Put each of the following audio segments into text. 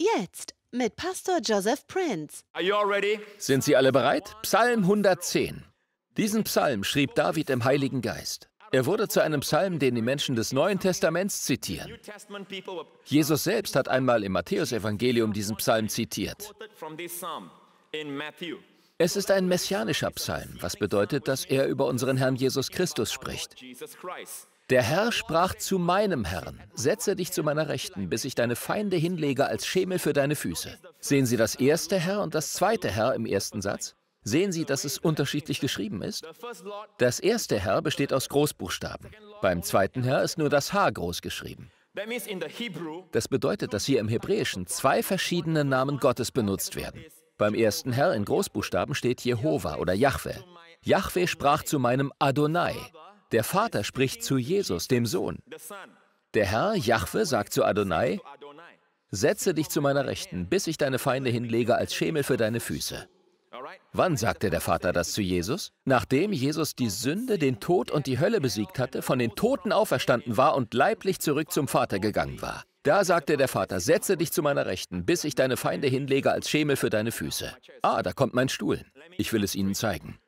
Jetzt mit Pastor Joseph Prince. Sind Sie alle bereit? Psalm 110. Diesen Psalm schrieb David im Heiligen Geist. Er wurde zu einem Psalm, den die Menschen des Neuen Testaments zitieren. Jesus selbst hat einmal im Matthäusevangelium diesen Psalm zitiert. Es ist ein messianischer Psalm, was bedeutet, dass er über unseren Herrn Jesus Christus spricht. Der Herr sprach zu meinem Herrn, setze dich zu meiner Rechten, bis ich deine Feinde hinlege als Schemel für deine Füße. Sehen Sie das erste Herr und das zweite Herr im ersten Satz? Sehen Sie, dass es unterschiedlich geschrieben ist? Das erste Herr besteht aus Großbuchstaben. Beim zweiten Herr ist nur das H groß geschrieben. Das bedeutet, dass hier im Hebräischen zwei verschiedene Namen Gottes benutzt werden. Beim ersten Herr in Großbuchstaben steht Jehova oder Yahweh. Yahweh sprach zu meinem Adonai. Der Vater spricht zu Jesus, dem Sohn. Der Herr, Jahwe, sagt zu Adonai, setze dich zu meiner Rechten, bis ich deine Feinde hinlege als Schemel für deine Füße. Wann sagte der Vater das zu Jesus? Nachdem Jesus die Sünde, den Tod und die Hölle besiegt hatte, von den Toten auferstanden war und leiblich zurück zum Vater gegangen war. Da sagte der Vater, setze dich zu meiner Rechten, bis ich deine Feinde hinlege als Schemel für deine Füße. Ah, da kommt mein Stuhl. Ich will es Ihnen zeigen.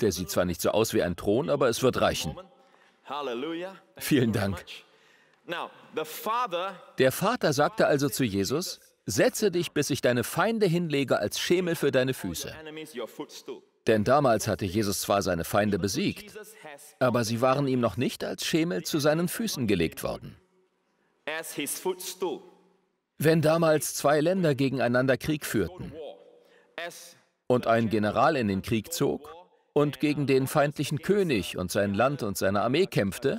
Der sieht zwar nicht so aus wie ein Thron, aber es wird reichen. Halleluja. Vielen Dank. Der Vater sagte also zu Jesus, setze dich, bis ich deine Feinde hinlege als Schemel für deine Füße. Denn damals hatte Jesus zwar seine Feinde besiegt, aber sie waren ihm noch nicht als Schemel zu seinen Füßen gelegt worden. Wenn damals zwei Länder gegeneinander Krieg führten und ein General in den Krieg zog, und gegen den feindlichen König und sein Land und seine Armee kämpfte,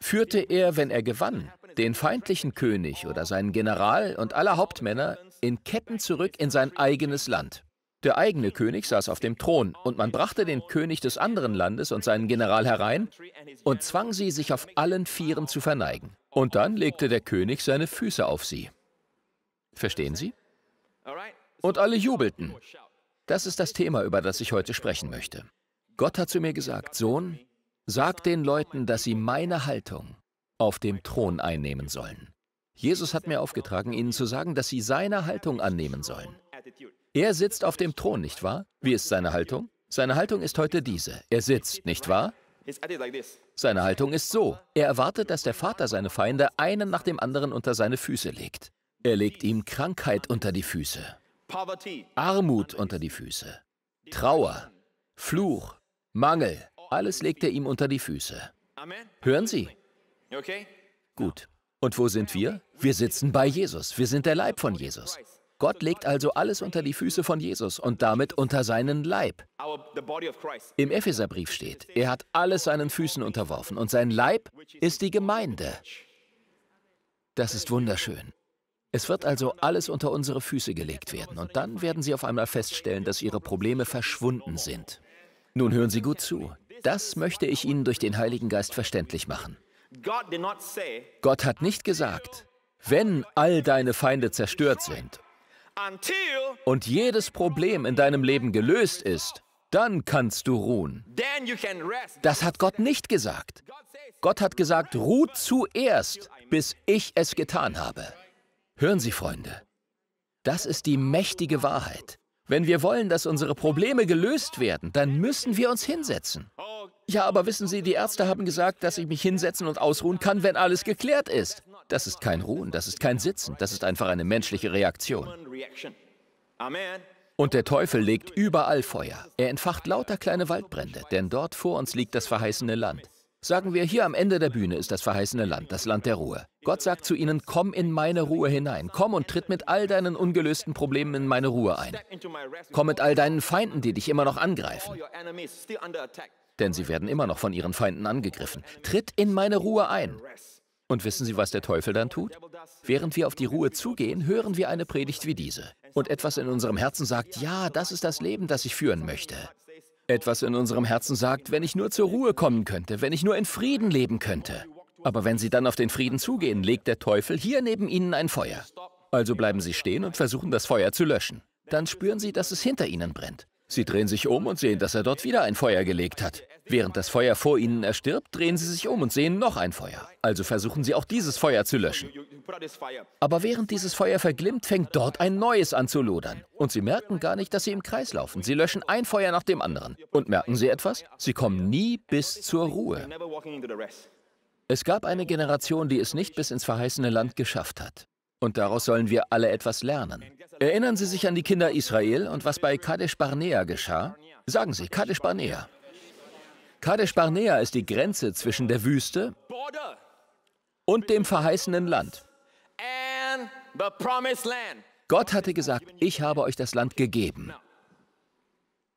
führte er, wenn er gewann, den feindlichen König oder seinen General und alle Hauptmänner in Ketten zurück in sein eigenes Land. Der eigene König saß auf dem Thron und man brachte den König des anderen Landes und seinen General herein und zwang sie, sich auf allen Vieren zu verneigen. Und dann legte der König seine Füße auf sie. Verstehen Sie? Und alle jubelten. Das ist das Thema, über das ich heute sprechen möchte. Gott hat zu mir gesagt, Sohn, sag den Leuten, dass sie meine Haltung auf dem Thron einnehmen sollen. Jesus hat mir aufgetragen, ihnen zu sagen, dass sie seine Haltung annehmen sollen. Er sitzt auf dem Thron, nicht wahr? Wie ist seine Haltung? Seine Haltung ist heute diese. Er sitzt, nicht wahr? Seine Haltung ist so. Er erwartet, dass der Vater seine Feinde einen nach dem anderen unter seine Füße legt. Er legt ihm Krankheit unter die Füße. Armut unter die Füße, Trauer, Fluch, Mangel, alles legt er ihm unter die Füße. Hören Sie? Gut. Und wo sind wir? Wir sitzen bei Jesus. Wir sind der Leib von Jesus. Gott legt also alles unter die Füße von Jesus und damit unter seinen Leib. Im Epheserbrief steht, er hat alles seinen Füßen unterworfen und sein Leib ist die Gemeinde. Das ist wunderschön. Es wird also alles unter unsere Füße gelegt werden und dann werden Sie auf einmal feststellen, dass Ihre Probleme verschwunden sind. Nun hören Sie gut zu. Das möchte ich Ihnen durch den Heiligen Geist verständlich machen. Gott hat nicht gesagt, wenn all deine Feinde zerstört sind und jedes Problem in deinem Leben gelöst ist, dann kannst du ruhen. Das hat Gott nicht gesagt. Gott hat gesagt, ruht zuerst, bis ich es getan habe. Hören Sie, Freunde, das ist die mächtige Wahrheit. Wenn wir wollen, dass unsere Probleme gelöst werden, dann müssen wir uns hinsetzen. Ja, aber wissen Sie, die Ärzte haben gesagt, dass ich mich hinsetzen und ausruhen kann, wenn alles geklärt ist. Das ist kein Ruhen, das ist kein Sitzen, das ist einfach eine menschliche Reaktion. Und der Teufel legt überall Feuer. Er entfacht lauter kleine Waldbrände, denn dort vor uns liegt das verheißene Land. Sagen wir, hier am Ende der Bühne ist das verheißene Land, das Land der Ruhe. Gott sagt zu ihnen, komm in meine Ruhe hinein, komm und tritt mit all deinen ungelösten Problemen in meine Ruhe ein. Komm mit all deinen Feinden, die dich immer noch angreifen. Denn sie werden immer noch von ihren Feinden angegriffen. Tritt in meine Ruhe ein. Und wissen Sie, was der Teufel dann tut? Während wir auf die Ruhe zugehen, hören wir eine Predigt wie diese. Und etwas in unserem Herzen sagt, ja, das ist das Leben, das ich führen möchte etwas in unserem Herzen sagt, wenn ich nur zur Ruhe kommen könnte, wenn ich nur in Frieden leben könnte. Aber wenn Sie dann auf den Frieden zugehen, legt der Teufel hier neben Ihnen ein Feuer. Also bleiben Sie stehen und versuchen das Feuer zu löschen. Dann spüren Sie, dass es hinter Ihnen brennt. Sie drehen sich um und sehen, dass er dort wieder ein Feuer gelegt hat. Während das Feuer vor ihnen erstirbt, drehen sie sich um und sehen noch ein Feuer. Also versuchen sie auch dieses Feuer zu löschen. Aber während dieses Feuer verglimmt, fängt dort ein neues an zu lodern. Und sie merken gar nicht, dass sie im Kreis laufen. Sie löschen ein Feuer nach dem anderen. Und merken sie etwas? Sie kommen nie bis zur Ruhe. Es gab eine Generation, die es nicht bis ins verheißene Land geschafft hat. Und daraus sollen wir alle etwas lernen. Erinnern Sie sich an die Kinder Israel und was bei Kadesh Barnea geschah? Sagen Sie, Kadesh Barnea. Kadesh Barnea ist die Grenze zwischen der Wüste und dem verheißenen Land. Gott hatte gesagt, ich habe euch das Land gegeben.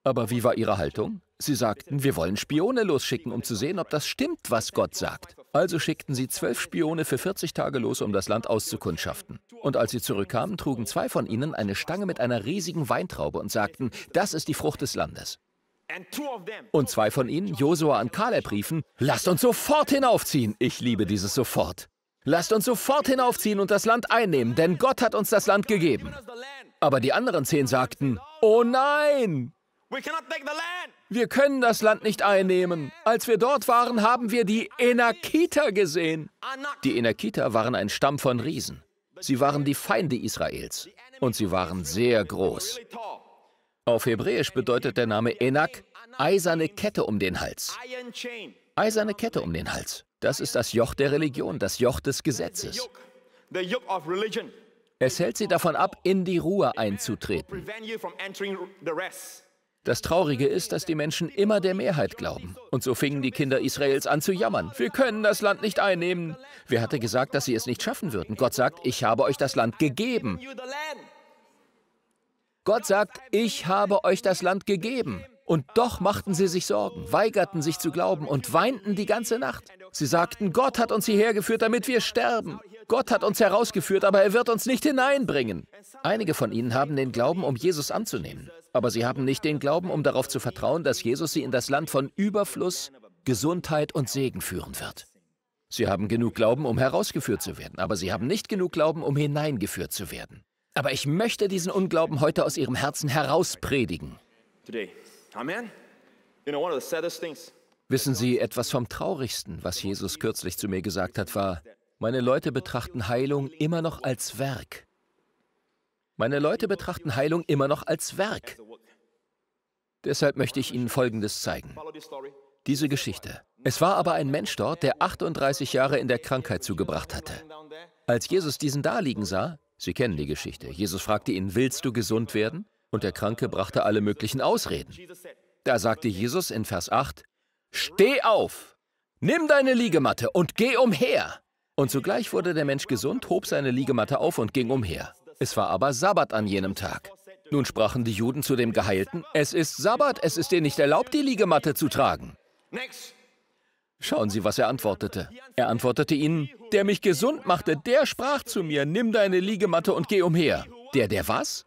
Aber wie war ihre Haltung? Sie sagten, wir wollen Spione losschicken, um zu sehen, ob das stimmt, was Gott sagt. Also schickten sie zwölf Spione für 40 Tage los, um das Land auszukundschaften. Und als sie zurückkamen, trugen zwei von ihnen eine Stange mit einer riesigen Weintraube und sagten, das ist die Frucht des Landes. Und zwei von ihnen, Josua und Kaleb, riefen, lasst uns sofort hinaufziehen. Ich liebe dieses sofort. Lasst uns sofort hinaufziehen und das Land einnehmen, denn Gott hat uns das Land gegeben. Aber die anderen zehn sagten, oh nein! Wir können das Land nicht einnehmen. Als wir dort waren, haben wir die Enakita gesehen. Die Enakita waren ein Stamm von Riesen. Sie waren die Feinde Israels und sie waren sehr groß. Auf Hebräisch bedeutet der Name Enak eiserne Kette um den Hals. Eiserne Kette um den Hals. Das ist das Joch der Religion, das Joch des Gesetzes. Es hält sie davon ab, in die Ruhe einzutreten. Das Traurige ist, dass die Menschen immer der Mehrheit glauben. Und so fingen die Kinder Israels an zu jammern. Wir können das Land nicht einnehmen. Wer hatte gesagt, dass sie es nicht schaffen würden? Gott sagt, ich habe euch das Land gegeben. Gott sagt, ich habe euch das Land gegeben. Und doch machten sie sich Sorgen, weigerten sich zu glauben und weinten die ganze Nacht. Sie sagten, Gott hat uns hierher geführt, damit wir sterben. Gott hat uns herausgeführt, aber er wird uns nicht hineinbringen. Einige von ihnen haben den Glauben, um Jesus anzunehmen, aber sie haben nicht den Glauben, um darauf zu vertrauen, dass Jesus sie in das Land von Überfluss, Gesundheit und Segen führen wird. Sie haben genug Glauben, um herausgeführt zu werden, aber sie haben nicht genug Glauben, um hineingeführt zu werden. Aber ich möchte diesen Unglauben heute aus ihrem Herzen heraus predigen. Wissen Sie, etwas vom Traurigsten, was Jesus kürzlich zu mir gesagt hat, war, meine Leute betrachten Heilung immer noch als Werk. Meine Leute betrachten Heilung immer noch als Werk. Deshalb möchte ich Ihnen Folgendes zeigen. Diese Geschichte. Es war aber ein Mensch dort, der 38 Jahre in der Krankheit zugebracht hatte. Als Jesus diesen da liegen sah, Sie kennen die Geschichte. Jesus fragte ihn, willst du gesund werden? Und der Kranke brachte alle möglichen Ausreden. Da sagte Jesus in Vers 8, Steh auf, nimm deine Liegematte und geh umher. Und sogleich wurde der Mensch gesund, hob seine Liegematte auf und ging umher. Es war aber Sabbat an jenem Tag. Nun sprachen die Juden zu dem Geheilten, es ist Sabbat, es ist dir nicht erlaubt, die Liegematte zu tragen. Next. Schauen Sie, was er antwortete. Er antwortete ihnen, der mich gesund machte, der sprach zu mir, nimm deine Liegematte und geh umher. Der, der was?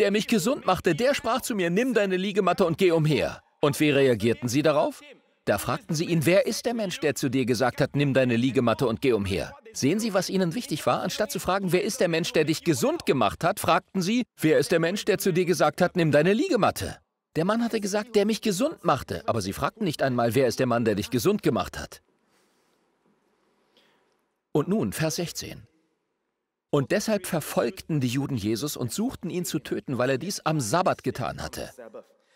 Der mich gesund machte, der sprach zu mir, nimm deine Liegematte und geh umher. Und wie reagierten sie darauf? Da fragten sie ihn, wer ist der Mensch, der zu dir gesagt hat, nimm deine Liegematte und geh umher? Sehen Sie, was ihnen wichtig war? Anstatt zu fragen, wer ist der Mensch, der dich gesund gemacht hat, fragten sie, wer ist der Mensch, der zu dir gesagt hat, nimm deine Liegematte? Der Mann hatte gesagt, der mich gesund machte, aber sie fragten nicht einmal, wer ist der Mann, der dich gesund gemacht hat. Und nun, Vers 16. Und deshalb verfolgten die Juden Jesus und suchten ihn zu töten, weil er dies am Sabbat getan hatte.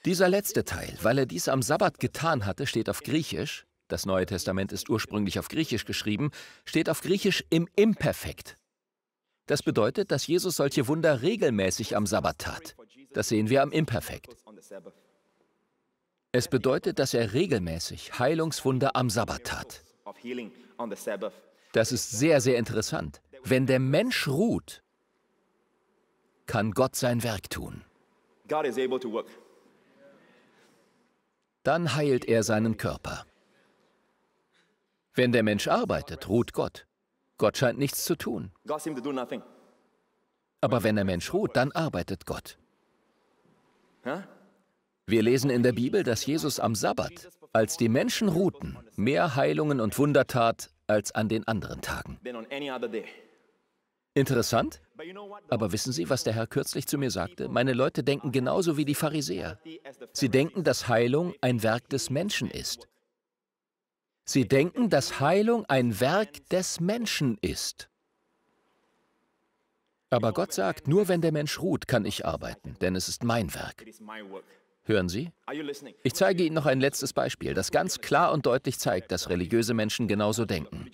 Dieser letzte Teil, weil er dies am Sabbat getan hatte, steht auf Griechisch, das Neue Testament ist ursprünglich auf Griechisch geschrieben, steht auf Griechisch im Imperfekt. Das bedeutet, dass Jesus solche Wunder regelmäßig am Sabbat tat. Das sehen wir am Imperfekt. Es bedeutet, dass er regelmäßig Heilungswunder am Sabbat tat. Das ist sehr, sehr interessant. Wenn der Mensch ruht, kann Gott sein Werk tun. Dann heilt er seinen Körper. Wenn der Mensch arbeitet, ruht Gott. Gott scheint nichts zu tun. Aber wenn der Mensch ruht, dann arbeitet Gott. Huh? Wir lesen in der Bibel, dass Jesus am Sabbat, als die Menschen ruhten, mehr Heilungen und Wunder tat als an den anderen Tagen. Interessant? Aber wissen Sie, was der Herr kürzlich zu mir sagte? Meine Leute denken genauso wie die Pharisäer. Sie denken, dass Heilung ein Werk des Menschen ist. Sie denken, dass Heilung ein Werk des Menschen ist. Aber Gott sagt, nur wenn der Mensch ruht, kann ich arbeiten, denn es ist mein Werk. Hören Sie? Ich zeige Ihnen noch ein letztes Beispiel, das ganz klar und deutlich zeigt, dass religiöse Menschen genauso denken.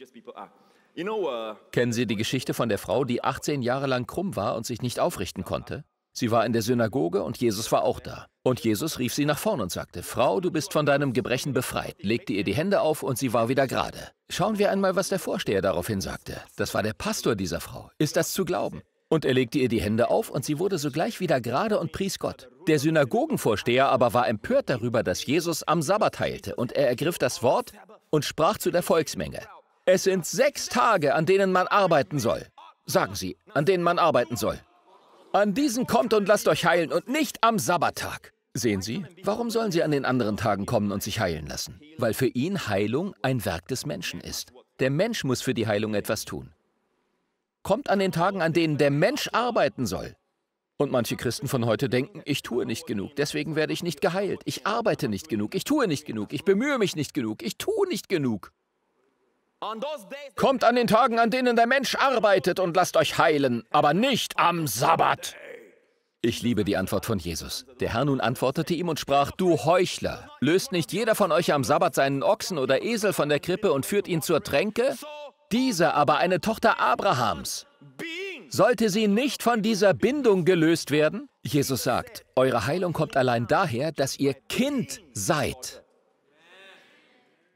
Kennen Sie die Geschichte von der Frau, die 18 Jahre lang krumm war und sich nicht aufrichten konnte? Sie war in der Synagoge und Jesus war auch da. Und Jesus rief sie nach vorn und sagte, Frau, du bist von deinem Gebrechen befreit, legte ihr die Hände auf und sie war wieder gerade. Schauen wir einmal, was der Vorsteher daraufhin sagte. Das war der Pastor dieser Frau. Ist das zu glauben? Und er legte ihr die Hände auf und sie wurde sogleich wieder gerade und pries Gott. Der Synagogenvorsteher aber war empört darüber, dass Jesus am Sabbat heilte und er ergriff das Wort und sprach zu der Volksmenge. Es sind sechs Tage, an denen man arbeiten soll. Sagen Sie, an denen man arbeiten soll. An diesen kommt und lasst euch heilen und nicht am Sabbattag. Sehen Sie, warum sollen sie an den anderen Tagen kommen und sich heilen lassen? Weil für ihn Heilung ein Werk des Menschen ist. Der Mensch muss für die Heilung etwas tun kommt an den Tagen, an denen der Mensch arbeiten soll. Und manche Christen von heute denken, ich tue nicht genug, deswegen werde ich nicht geheilt. Ich arbeite nicht genug, ich tue nicht genug, ich bemühe mich nicht genug, ich tue nicht genug. Kommt an den Tagen, an denen der Mensch arbeitet und lasst euch heilen, aber nicht am Sabbat. Ich liebe die Antwort von Jesus. Der Herr nun antwortete ihm und sprach, du Heuchler, löst nicht jeder von euch am Sabbat seinen Ochsen oder Esel von der Krippe und führt ihn zur Tränke? Diese aber eine Tochter Abrahams. Sollte sie nicht von dieser Bindung gelöst werden? Jesus sagt, eure Heilung kommt allein daher, dass ihr Kind seid.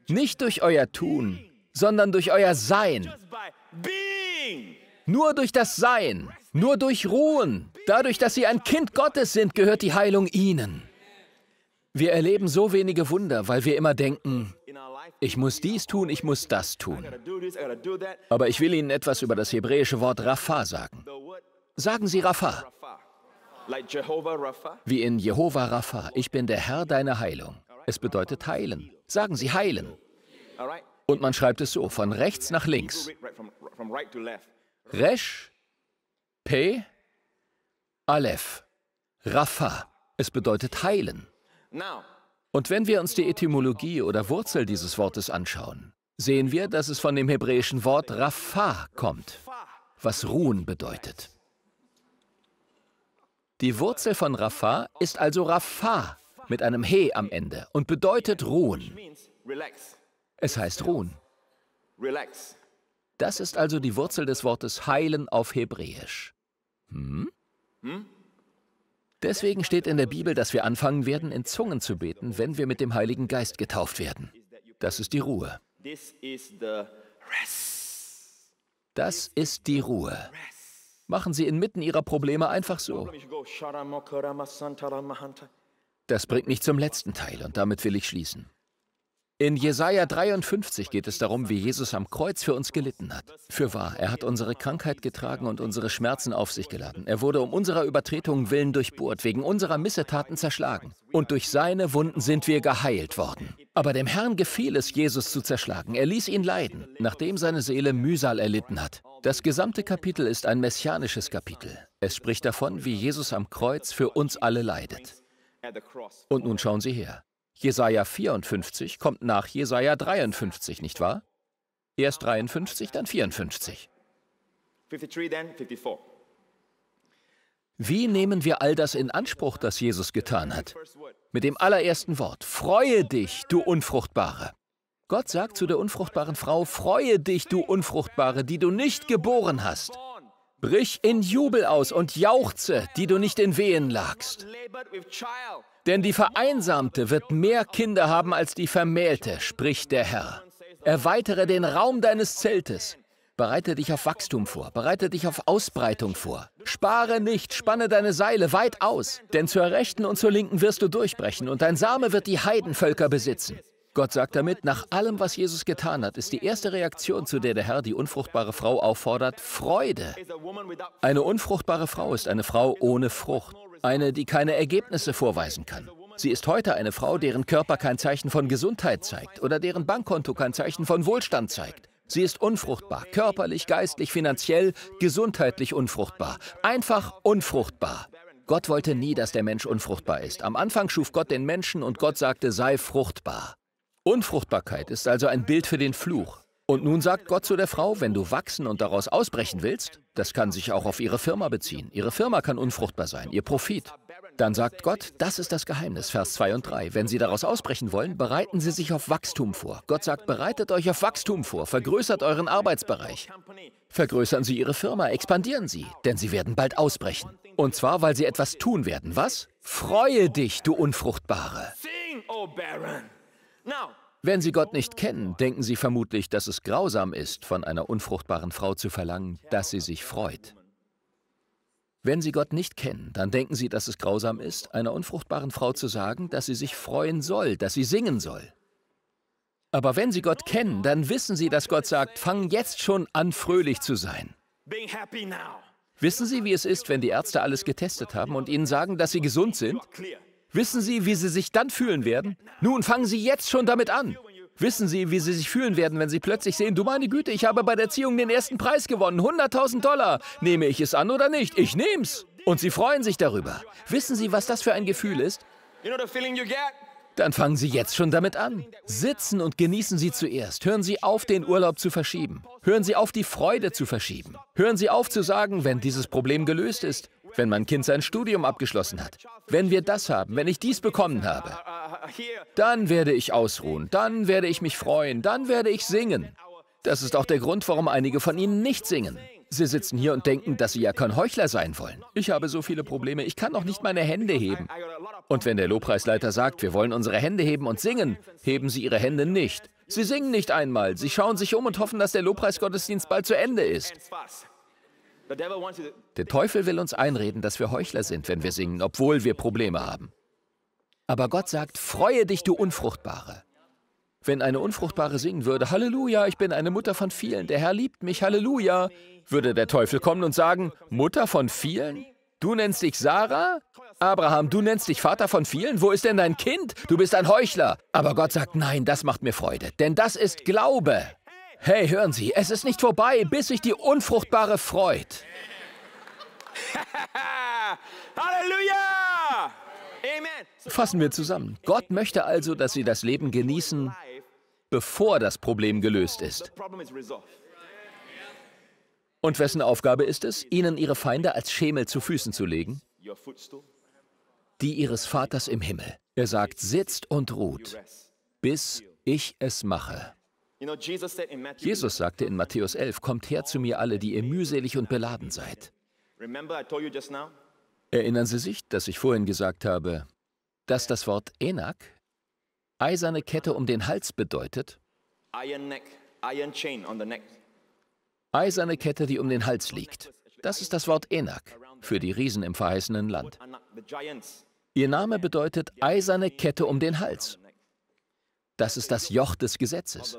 Nicht durch euer Tun, sondern durch euer Sein. Nur durch das Sein, nur durch Ruhen, dadurch, dass sie ein Kind Gottes sind, gehört die Heilung ihnen. Wir erleben so wenige Wunder, weil wir immer denken, ich muss dies tun, ich muss das tun. Aber ich will Ihnen etwas über das hebräische Wort Rapha sagen. Sagen Sie Rapha. Wie in Jehova Rapha, ich bin der Herr deiner Heilung. Es bedeutet heilen. Sagen Sie heilen. Und man schreibt es so, von rechts nach links. Resh, P, Aleph, Rapha. Es bedeutet heilen. Und wenn wir uns die Etymologie oder Wurzel dieses Wortes anschauen, sehen wir, dass es von dem hebräischen Wort Rapha kommt, was ruhen bedeutet. Die Wurzel von Rapha ist also Rapha mit einem He am Ende und bedeutet ruhen. Es heißt ruhen. Das ist also die Wurzel des Wortes heilen auf Hebräisch. Hm? hm? Deswegen steht in der Bibel, dass wir anfangen werden, in Zungen zu beten, wenn wir mit dem Heiligen Geist getauft werden. Das ist die Ruhe. Das ist die Ruhe. Machen Sie inmitten Ihrer Probleme einfach so. Das bringt mich zum letzten Teil und damit will ich schließen. In Jesaja 53 geht es darum, wie Jesus am Kreuz für uns gelitten hat. Für wahr, er hat unsere Krankheit getragen und unsere Schmerzen auf sich geladen. Er wurde um unserer Übertretung willen durchbohrt, wegen unserer Missetaten zerschlagen. Und durch seine Wunden sind wir geheilt worden. Aber dem Herrn gefiel es, Jesus zu zerschlagen. Er ließ ihn leiden, nachdem seine Seele Mühsal erlitten hat. Das gesamte Kapitel ist ein messianisches Kapitel. Es spricht davon, wie Jesus am Kreuz für uns alle leidet. Und nun schauen Sie her. Jesaja 54 kommt nach Jesaja 53, nicht wahr? Erst 53, dann 54. Wie nehmen wir all das in Anspruch, das Jesus getan hat? Mit dem allerersten Wort, freue dich, du Unfruchtbare. Gott sagt zu der unfruchtbaren Frau, freue dich, du Unfruchtbare, die du nicht geboren hast. Brich in Jubel aus und jauchze, die du nicht in Wehen lagst. Denn die Vereinsamte wird mehr Kinder haben als die Vermählte, spricht der Herr. Erweitere den Raum deines Zeltes. Bereite dich auf Wachstum vor, bereite dich auf Ausbreitung vor. Spare nicht, spanne deine Seile weit aus, denn zur rechten und zur linken wirst du durchbrechen und dein Same wird die Heidenvölker besitzen. Gott sagt damit, nach allem, was Jesus getan hat, ist die erste Reaktion, zu der der Herr die unfruchtbare Frau auffordert, Freude. Eine unfruchtbare Frau ist eine Frau ohne Frucht, eine, die keine Ergebnisse vorweisen kann. Sie ist heute eine Frau, deren Körper kein Zeichen von Gesundheit zeigt oder deren Bankkonto kein Zeichen von Wohlstand zeigt. Sie ist unfruchtbar, körperlich, geistlich, finanziell, gesundheitlich unfruchtbar. Einfach unfruchtbar. Gott wollte nie, dass der Mensch unfruchtbar ist. Am Anfang schuf Gott den Menschen und Gott sagte, sei fruchtbar. Unfruchtbarkeit ist also ein Bild für den Fluch. Und nun sagt Gott zu der Frau, wenn du wachsen und daraus ausbrechen willst, das kann sich auch auf ihre Firma beziehen. Ihre Firma kann unfruchtbar sein, ihr Profit. Dann sagt Gott, das ist das Geheimnis, Vers 2 und 3. Wenn sie daraus ausbrechen wollen, bereiten sie sich auf Wachstum vor. Gott sagt, bereitet euch auf Wachstum vor, vergrößert euren Arbeitsbereich. Vergrößern sie ihre Firma, expandieren sie, denn sie werden bald ausbrechen. Und zwar, weil sie etwas tun werden. Was? Freue dich, du Unfruchtbare. Sing, oh Baron. Wenn Sie Gott nicht kennen, denken Sie vermutlich, dass es grausam ist, von einer unfruchtbaren Frau zu verlangen, dass sie sich freut. Wenn Sie Gott nicht kennen, dann denken Sie, dass es grausam ist, einer unfruchtbaren Frau zu sagen, dass sie sich freuen soll, dass sie singen soll. Aber wenn Sie Gott kennen, dann wissen Sie, dass Gott sagt, fang jetzt schon an, fröhlich zu sein. Wissen Sie, wie es ist, wenn die Ärzte alles getestet haben und Ihnen sagen, dass Sie gesund sind? Wissen Sie, wie Sie sich dann fühlen werden? Nun fangen Sie jetzt schon damit an. Wissen Sie, wie Sie sich fühlen werden, wenn Sie plötzlich sehen, du meine Güte, ich habe bei der Erziehung den ersten Preis gewonnen, 100.000 Dollar. Nehme ich es an oder nicht? Ich nehm's. Und Sie freuen sich darüber. Wissen Sie, was das für ein Gefühl ist? Dann fangen Sie jetzt schon damit an. Sitzen und genießen Sie zuerst. Hören Sie auf, den Urlaub zu verschieben. Hören Sie auf, die Freude zu verschieben. Hören Sie auf zu sagen, wenn dieses Problem gelöst ist wenn mein Kind sein Studium abgeschlossen hat, wenn wir das haben, wenn ich dies bekommen habe, dann werde ich ausruhen, dann werde ich mich freuen, dann werde ich singen. Das ist auch der Grund, warum einige von Ihnen nicht singen. Sie sitzen hier und denken, dass Sie ja kein Heuchler sein wollen. Ich habe so viele Probleme, ich kann noch nicht meine Hände heben. Und wenn der Lobpreisleiter sagt, wir wollen unsere Hände heben und singen, heben Sie Ihre Hände nicht. Sie singen nicht einmal, Sie schauen sich um und hoffen, dass der Lobpreisgottesdienst bald zu Ende ist. Der Teufel will uns einreden, dass wir Heuchler sind, wenn wir singen, obwohl wir Probleme haben. Aber Gott sagt, freue dich, du Unfruchtbare. Wenn eine Unfruchtbare singen würde, Halleluja, ich bin eine Mutter von vielen, der Herr liebt mich, Halleluja, würde der Teufel kommen und sagen, Mutter von vielen? Du nennst dich Sarah? Abraham, du nennst dich Vater von vielen? Wo ist denn dein Kind? Du bist ein Heuchler. Aber Gott sagt, nein, das macht mir Freude, denn das ist Glaube. Hey, hören Sie, es ist nicht vorbei, bis sich die Unfruchtbare freut. Halleluja! Amen. Fassen wir zusammen. Gott möchte also, dass Sie das Leben genießen, bevor das Problem gelöst ist. Und wessen Aufgabe ist es, Ihnen Ihre Feinde als Schemel zu Füßen zu legen? Die Ihres Vaters im Himmel. Er sagt, sitzt und ruht, bis ich es mache. Jesus sagte in Matthäus 11, kommt her zu mir alle, die ihr mühselig und beladen seid. Erinnern Sie sich, dass ich vorhin gesagt habe, dass das Wort Enak eiserne Kette um den Hals bedeutet? Eiserne Kette, die um den Hals liegt. Das ist das Wort Enak für die Riesen im verheißenen Land. Ihr Name bedeutet eiserne Kette um den Hals. Das ist das Joch des Gesetzes.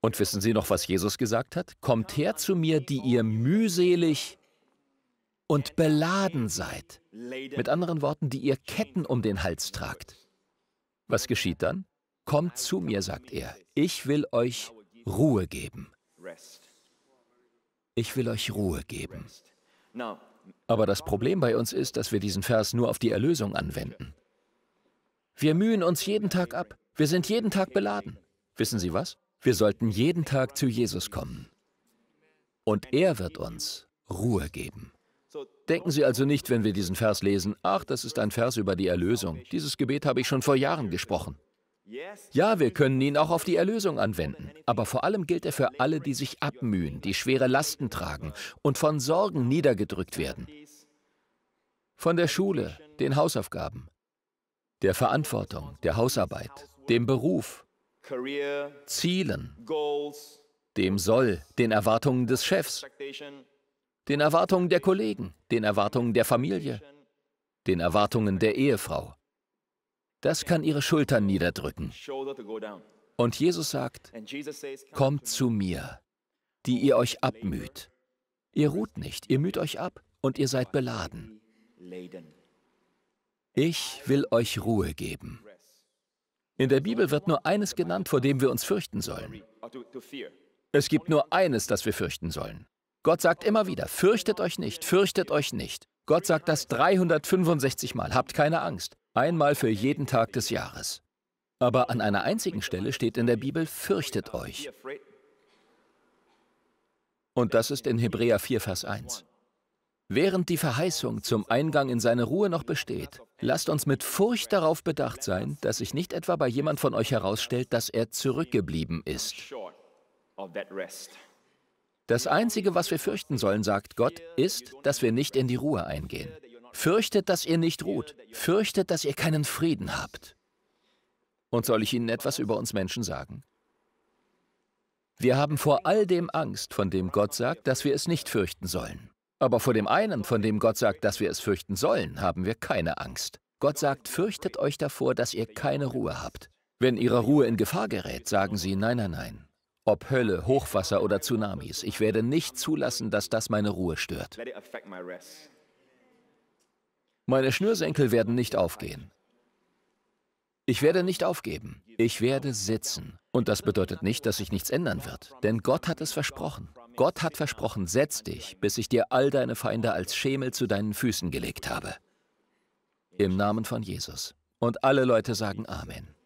Und wissen Sie noch, was Jesus gesagt hat? Kommt her zu mir, die ihr mühselig und beladen seid. Mit anderen Worten, die ihr Ketten um den Hals tragt. Was geschieht dann? Kommt zu mir, sagt er. Ich will euch Ruhe geben. Ich will euch Ruhe geben. Aber das Problem bei uns ist, dass wir diesen Vers nur auf die Erlösung anwenden. Wir mühen uns jeden Tag ab. Wir sind jeden Tag beladen. Wissen Sie was? Wir sollten jeden Tag zu Jesus kommen. Und er wird uns Ruhe geben. Denken Sie also nicht, wenn wir diesen Vers lesen, ach, das ist ein Vers über die Erlösung. Dieses Gebet habe ich schon vor Jahren gesprochen. Ja, wir können ihn auch auf die Erlösung anwenden, aber vor allem gilt er für alle, die sich abmühen, die schwere Lasten tragen und von Sorgen niedergedrückt werden. Von der Schule, den Hausaufgaben, der Verantwortung, der Hausarbeit, dem Beruf, Zielen, dem Soll, den Erwartungen des Chefs, den Erwartungen der Kollegen, den Erwartungen der Familie, den Erwartungen der Ehefrau. Das kann ihre Schultern niederdrücken. Und Jesus sagt, kommt zu mir, die ihr euch abmüht. Ihr ruht nicht, ihr müht euch ab und ihr seid beladen. Ich will euch Ruhe geben. In der Bibel wird nur eines genannt, vor dem wir uns fürchten sollen. Es gibt nur eines, das wir fürchten sollen. Gott sagt immer wieder, fürchtet euch nicht, fürchtet euch nicht. Gott sagt das 365 Mal, habt keine Angst. Einmal für jeden Tag des Jahres. Aber an einer einzigen Stelle steht in der Bibel, fürchtet euch. Und das ist in Hebräer 4, Vers 1. Während die Verheißung zum Eingang in seine Ruhe noch besteht, lasst uns mit Furcht darauf bedacht sein, dass sich nicht etwa bei jemand von euch herausstellt, dass er zurückgeblieben ist. Das Einzige, was wir fürchten sollen, sagt Gott, ist, dass wir nicht in die Ruhe eingehen. Fürchtet, dass ihr nicht ruht. Fürchtet, dass ihr keinen Frieden habt. Und soll ich Ihnen etwas über uns Menschen sagen? Wir haben vor all dem Angst, von dem Gott sagt, dass wir es nicht fürchten sollen. Aber vor dem einen, von dem Gott sagt, dass wir es fürchten sollen, haben wir keine Angst. Gott sagt, fürchtet euch davor, dass ihr keine Ruhe habt. Wenn ihre Ruhe in Gefahr gerät, sagen sie, nein, nein, nein. Ob Hölle, Hochwasser oder Tsunamis, ich werde nicht zulassen, dass das meine Ruhe stört. Meine Schnürsenkel werden nicht aufgehen. Ich werde nicht aufgeben. Ich werde sitzen. Und das bedeutet nicht, dass sich nichts ändern wird. Denn Gott hat es versprochen. Gott hat versprochen, setz dich, bis ich dir all deine Feinde als Schemel zu deinen Füßen gelegt habe. Im Namen von Jesus. Und alle Leute sagen Amen.